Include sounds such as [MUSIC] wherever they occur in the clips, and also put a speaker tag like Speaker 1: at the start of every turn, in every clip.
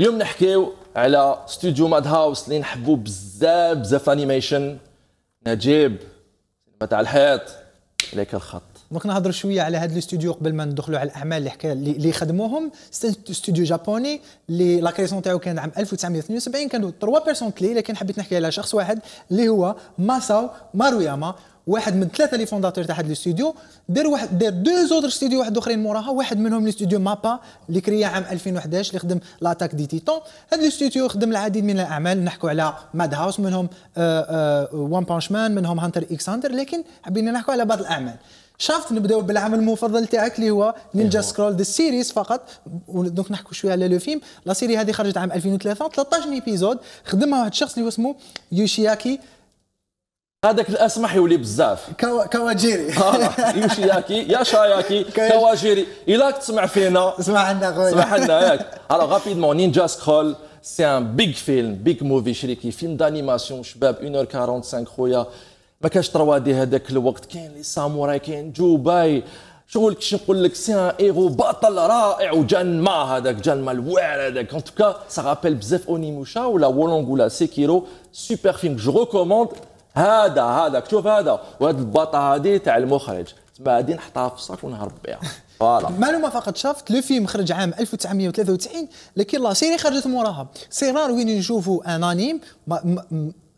Speaker 1: اليوم نحكيو على ستوديو ماد هاوس اللي نحبو بزاف بزاف انيميشن نجيب سينما تاع الحيط عليك الخط
Speaker 2: دونك نهضر شويه على هذا الاستوديو قبل ما ندخلوا على الاعمال اللي حكا اللي خدموهم استوديو جابوني اللي لا كريسيون تاعو كان عام 1972 كانوا 3 بيرسون كلي لكن حبيت نحكي على شخص واحد اللي هو ماساو ماروياما واحد من ثلاثه لي فونداتور تاع هذا الاستوديو دار واحد دار دو زوتر استوديو واحد اخرين موراها واحد منهم الاستوديو مابا اللي كريا عام 2011 اللي خدم لاتاك دي تيتون هذا الاستوديو خدم العديد من الاعمال نحكوا على ماد هاوس منهم وان بانش مان منهم هانتر اكس هانتر لكن حبينا نحكوا على بعض الاعمال شافت نبداو بالعمل المفضل تاعك اللي هو نينجا سكرول ذا سيريز فقط دونك نحكوا شويه على لو فيلم لا سيري هذه خرجت عام 2003 13 ايبيزود خدمها واحد الشخص اللي هو اسمه يوشياكي
Speaker 1: هذاك الاسمح يولي بزاف
Speaker 2: كوا... كواجيري
Speaker 1: آه، يوشياكي يا شاياكي [LAUGHS] كواجيري الا تسمع فينا اسمع عندنا خويا اسمع عندنا [LAUGHS] ياك الوغ رابيدمون نينجا سكرول سي ان بيج فيلم بيج موفي شريكي فيلم دانيماسيون شباب 1 اور 45 خويا ما كاش دي هذاك الوقت كاين لي ساموراي كاين جوباي شغل كيش نقول لك سي ان ايغو بطل رائع وجان ما هذاك جان ما الواعر هذاك ان توكا سا رابيل بزاف اونيموشا ولا وولونغ ولا سيكيرو سوبر فيلم جو ريكوموند هذا هذاك شوف هذا وهاد الباطه هادي تاع المخرج تما هذه نحطها في الصاك ونهرب بها فوالا
Speaker 2: معلومه فقط شافت لو فيلم خرج عام 1993 لكن لا سيري خرجت موراها سيرار وين نشوفوا ان انيم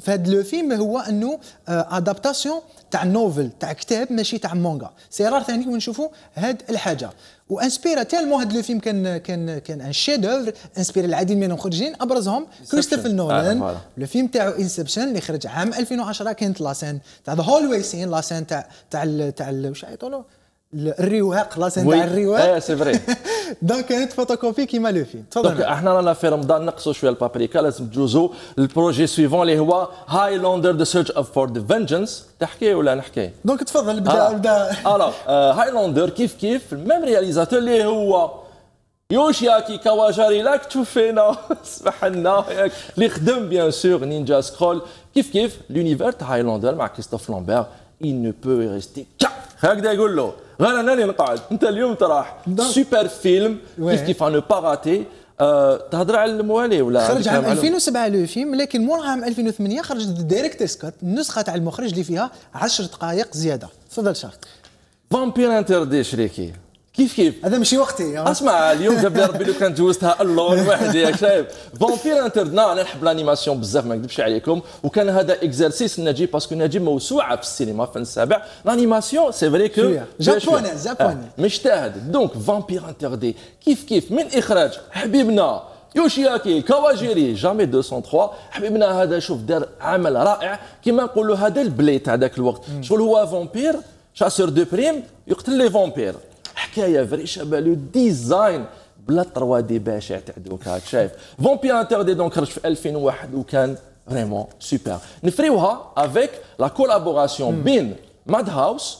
Speaker 2: فهاد لو فيلم هو انه ادابتاسيون آه، تاع نوفل تاع كتاب ماشي تاع مانغا سي رار ثاني ونشوفوا هاد الحاجه وانسبيرا تالمو هاد لو فيلم كان كان كان ان شي دوفر انسبير العديد من المخرجين ابرزهم كريستوفر نولان آه، لو فيلم تاعو انسبشن اللي خرج عام 2010 كانت لاسين تاع ذا هولوي سين لاسين تاع تاع تاع واش يعيطوا له الرواق لاسين تاع الرواق سي آه، فري [LAUGHS] دونك كانت فوتوكوبي كيما لو فيلم تفضل دونك احنا
Speaker 1: رانا في رمضان نقصوا شويه البابريكا لازم تجوزوا البروجي سويفون اللي هو هاي لوندر ذا سيرش اوف فور ذا فينجنس تحكي ولا نحكي دونك تفضل بدا بدا الو هاي لوندر كيف كيف الميم رياليزاتور اللي هو يوشياكي كواجاري لاك توفينا اسمح لنا اللي خدم بيان سور نينجا سكرول كيف كيف لونيفير تاع هايلاندر مع كريستوف لامبير il ne peut rester هكذا يقول له غانا انا اللي نقعد انت اليوم تراح نعم. سوبر فيلم كيف كيف ان با راتي تهضر على الموالي ولا خرج عام 2007
Speaker 2: لو فيلم لكن مور عام 2008 خرجت دايركت سكوت النسخه تاع المخرج اللي فيها 10 دقائق زياده تفضل شاف فامبير انتردي
Speaker 1: شريكي كيف كيف هذا ماشي وقتي اسمع اليوم جاب لي ربي لو كان تجوزتها الله واحد [LAUGHS] يا شايف فامبير انترنا انا نعم، نحب الانيماسيون بزاف ما نكذبش عليكم وكان هذا اكزرسيس نجي باسكو نجي موسوعه في السينما في السابع الانيماسيون سي فري كو جابوني جابوني آه، مجتهد دونك فامبير انتردي كيف كيف من اخراج حبيبنا يوشياكي كواجيري جامي 203 حبيبنا هذا شوف دار عمل رائع كما نقولوا هذا البلي تاع ذاك الوقت شغل هو فامبير شاسور دو بريم يقتل لي فامبير حكايه فري شابه لو ديزاين بلا 3 دي بشع تاع دوكا شايف انتر انتردي دونك خرج في 2001 وكان فريمون سوبر نفريوها افيك لا كولابوراسيون بين ماد هاوس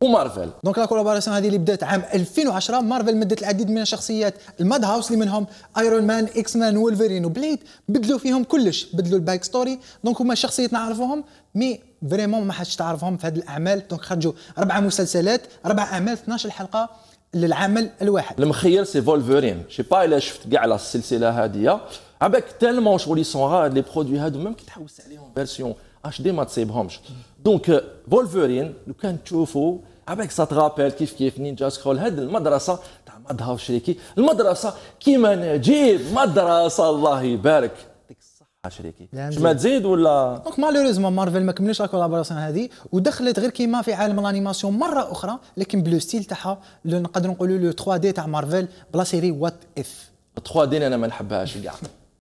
Speaker 1: ومارفل
Speaker 2: دونك لا كولابوراسيون هذه اللي بدات عام 2010 مارفل مدت العديد من الشخصيات الماد هاوس اللي منهم ايرون مان اكس مان وولفرين وبليد بدلوا فيهم كلش بدلوا الباك ستوري دونك هما شخصيات نعرفوهم مي فريمون ما حدش تعرفهم في هذه الاعمال دونك خرجوا اربع مسلسلات اربع اعمال 12 حلقه للعمل الواحد
Speaker 1: المخير سي فولفرين شي با الا شفت كاع لا السلسله هذه عباك تالمون شغل يسون لي برودوي هادو ميم كي تحوس عليهم فيرسيون اش دي ما تصيبهمش دونك فولفرين لو كان تشوفوا عباك ساتغابيل كيف كيف نينجا سكرول هاد المدرسه تاع مدها وشريكي المدرسه كيما نجيب مدرسه الله يبارك شريكي باش ما تزيد ولا
Speaker 2: دونك مالوريزمون مارفل ما كملوش الكولابوراسيون هذه ودخلت غير كيما في عالم الانيماسيون مره اخرى لكن بلو ستيل تاعها نقدروا نقولوا لو 3 دي تاع مارفل بلا سيري وات اف
Speaker 1: 3 دي انا ما نحبهاش كاع